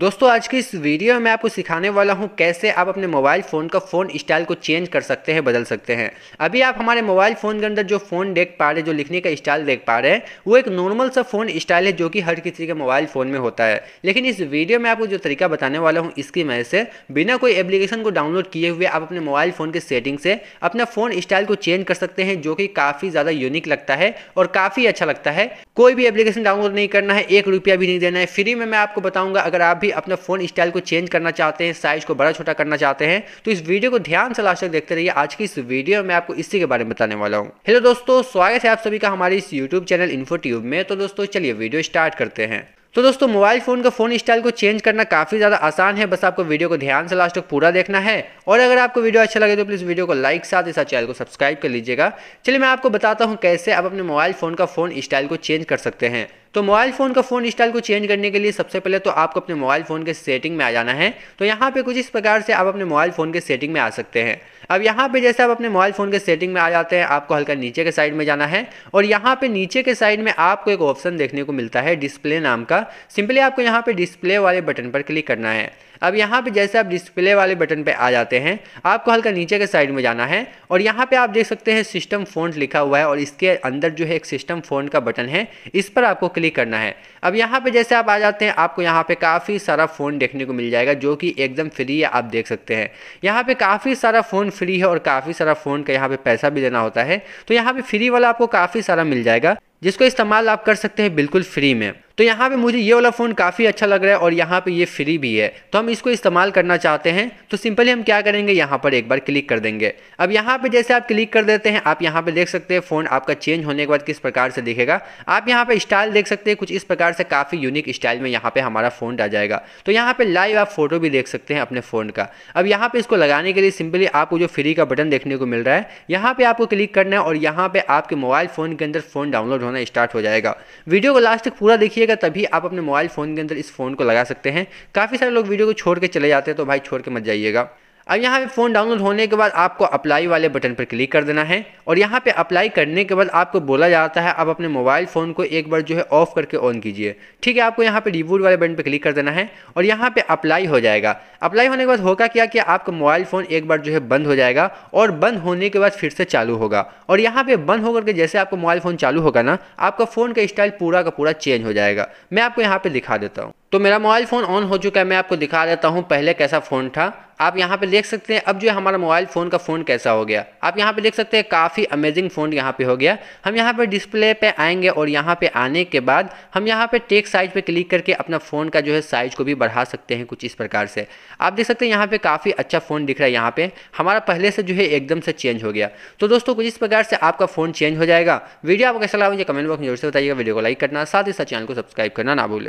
दोस्तों आज की इस वीडियो में मैं आपको सिखाने वाला हूं कैसे आप अपने मोबाइल फ़ोन का फ़ोन स्टाइल को चेंज कर सकते हैं बदल सकते हैं अभी आप हमारे मोबाइल फ़ोन के अंदर जो फ़ोन देख पा रहे जो लिखने का स्टाइल देख पा रहे हैं वो एक नॉर्मल सा फ़ोन स्टाइल है जो कि हर किसी के मोबाइल फ़ोन में होता है लेकिन इस वीडियो में आपको जो तरीका बताने वाला हूँ इसकी वजह से बिना कोई एप्लीकेशन को डाउनलोड किए हुए आप अपने मोबाइल फ़ोन के सेटिंग से अपना फ़ोन स्टाइल को चेंज कर सकते हैं जो कि काफ़ी ज़्यादा यूनिक लगता है और काफ़ी अच्छा लगता है कोई भी एप्लीकेशन डाउनलोड नहीं करना है एक रुपया भी नहीं देना है फ्री में मैं आपको बताऊँगा अगर आप भी अपना फ़ोन स्टाइल को चेंज करना चाहते हैं साइज़ को बड़ा छोटा करना चाहते हैं तो इस वीडियो को ध्यान से लास्ट तक देखते रहिए आज की इस वीडियो में आपको इसी के बारे में बताने वाला हूँ हेलो दोस्तों स्वागत है आप सभी का हमारे इस यूट्यूब चैनल इन्फोट्यूब में तो दोस्तों चलिए वीडियो स्टार्ट करते हैं तो दोस्तों मोबाइल फ़ोन का फ़ोन स्टाइल को चेंज करना काफ़ी ज़्यादा आसान है बस आपको वीडियो को ध्यान से लास्ट तक पूरा देखना है और अगर आपको वीडियो अच्छा लगे तो प्लीज़ वीडियो को लाइक साथ ही साथ चैनल को सब्सक्राइब कर लीजिएगा चलिए मैं आपको बताता हूँ कैसे आप अपने मोबाइल फ़ोन का फ़ोन स्टाइल को चेंज कर सकते हैं तो मोबाइल फ़ोन का फ़ोन स्टाइल को चेंज करने के लिए सबसे पहले तो आपको अपने मोबाइल फ़ोन के सेटिंग में आ जाना है तो यहाँ पे कुछ इस प्रकार से आप अपने मोबाइल फ़ोन के सेटिंग में आ सकते हैं अब यहाँ पे जैसे आप अपने मोबाइल फ़ोन के सेटिंग में आ जाते हैं आपको हल्का नीचे के साइड में जाना है और यहाँ पे नीचे के साइड में आपको एक ऑप्शन देखने को मिलता है डिस्प्ले नाम का सिंपली आपको यहाँ पे डिस्प्ले वाले बटन पर क्लिक करना है अब यहाँ पे जैसे आप डिस्प्ले वाले बटन पे आ जाते हैं आपको हल्का नीचे के साइड में जाना है और यहाँ पे आप देख सकते हैं सिस्टम फ़ोन लिखा हुआ है और इसके अंदर जो है एक सिस्टम फ़ोन का बटन है इस पर आपको क्लिक क्लिक करना है अब यहाँ पे जैसे आप आ जाते हैं आपको यहाँ पे काफ़ी सारा फ़ोन देखने को मिल जाएगा जो कि एकदम फ्री है आप देख सकते हैं यहाँ पे काफ़ी सारा फ़ोन फ्री है और काफ़ी सारा फ़ोन का यहाँ पे पैसा भी देना होता है तो यहाँ पे फ्री वाला आपको काफ़ी सारा मिल जाएगा जिसको इस्तेमाल आप कर सकते हैं बिल्कुल फ्री में तो यहाँ पे मुझे ये वाला फ़ोन काफ़ी अच्छा लग रहा है और यहाँ पे ये फ्री भी है तो हम इसको इस्तेमाल करना चाहते हैं तो सिंपली हम क्या करेंगे यहाँ पर एक बार क्लिक कर देंगे अब यहाँ पे जैसे आप क्लिक कर देते हैं आप यहाँ पे देख सकते हैं फ़ोन आपका चेंज होने के बाद किस प्रकार से दिखेगा आप यहाँ पर स्टाइल देख सकते हैं कुछ इस प्रकार से काफ़ी यूनिक स्टाइल में यहाँ पर हमारा फ़ोन आ जाएगा तो यहाँ पर लाइव आप फोटो भी देख सकते हैं अपने फ़ोन का अब यहाँ पर इसको लगाने के लिए सिंपली आपको जो फ्री का बटन देखने को मिल रहा है यहाँ पर आपको क्लिक करना है और यहाँ पर आपके मोबाइल फ़ोन के अंदर फ़ोन डाउनलोड होना स्टार्ट हो जाएगा वीडियो को लास्ट तक पूरा देखिए कीजिएगा तभी आप अपने मोबाइल फ़ोन के अंदर इस फ़ोन को लगा सकते हैं काफ़ी सारे लोग वीडियो को छोड़ के चले जाते हैं तो भाई छोड़ के मत जाइएगा अब यहाँ पे फ़ोन डाउनलोड होने के बाद आपको अप्लाई वाले बटन पर क्लिक कर देना है और यहाँ पे अप्लाई करने के बाद आपको बोला जाता है आप अपने मोबाइल फ़ोन को एक बार जो है ऑफ़ करके ऑन कीजिए ठीक है आपको यहाँ पे रिबूट वाले बटन पर क्लिक कर देना है और यहाँ पे अप्लाई हो जाएगा अप्लाई होने के बाद होगा क्या कि आपका मोबाइल फ़ोन एक बार जो है बंद हो जाएगा और बंद होने के बाद फिर से चालू होगा और यहाँ पे बंद होकर के जैसे आपका मोबाइल फ़ोन चालू होगा ना आपका फ़ोन का स्टाइल पूरा का पूरा चेंज हो जाएगा मैं आपको यहाँ पर दिखा देता हूँ तो मेरा मोबाइल फ़ोन ऑन हो चुका है मैं आपको दिखा देता हूँ पहले कैसा फ़ोन था आप यहाँ पे देख सकते हैं अब जो है हमारा मोबाइल फ़ोन का फ़ोन कैसा हो गया आप यहाँ पे देख सकते हैं काफ़ी अमेजिंग फ़ोन यहाँ पे हो गया हम यहाँ पे डिस्प्ले पे आएंगे और यहाँ पे आने के बाद हम यहाँ पे टेक साइज पे क्लिक करके अपना फ़ोन का जो है साइज़ को भी बढ़ा सकते हैं कुछ इस प्रकार से आप देख सकते हैं यहाँ पे काफ़ी अच्छा फ़ोन दिख रहा है यहाँ पे हमारा पहले से जो है एकदम से चेंज हो गया तो दोस्तों कुछ इस प्रकार से आपका फ़ोन चेंज हो जाएगा वीडियो आपको कैसा लगा मुझे कमेंट बॉक्स में जरूर से बताइएगा वीडियो को लाइक करना साथ ही साथ चैनल को सब्सक्राइब करना ना भूलें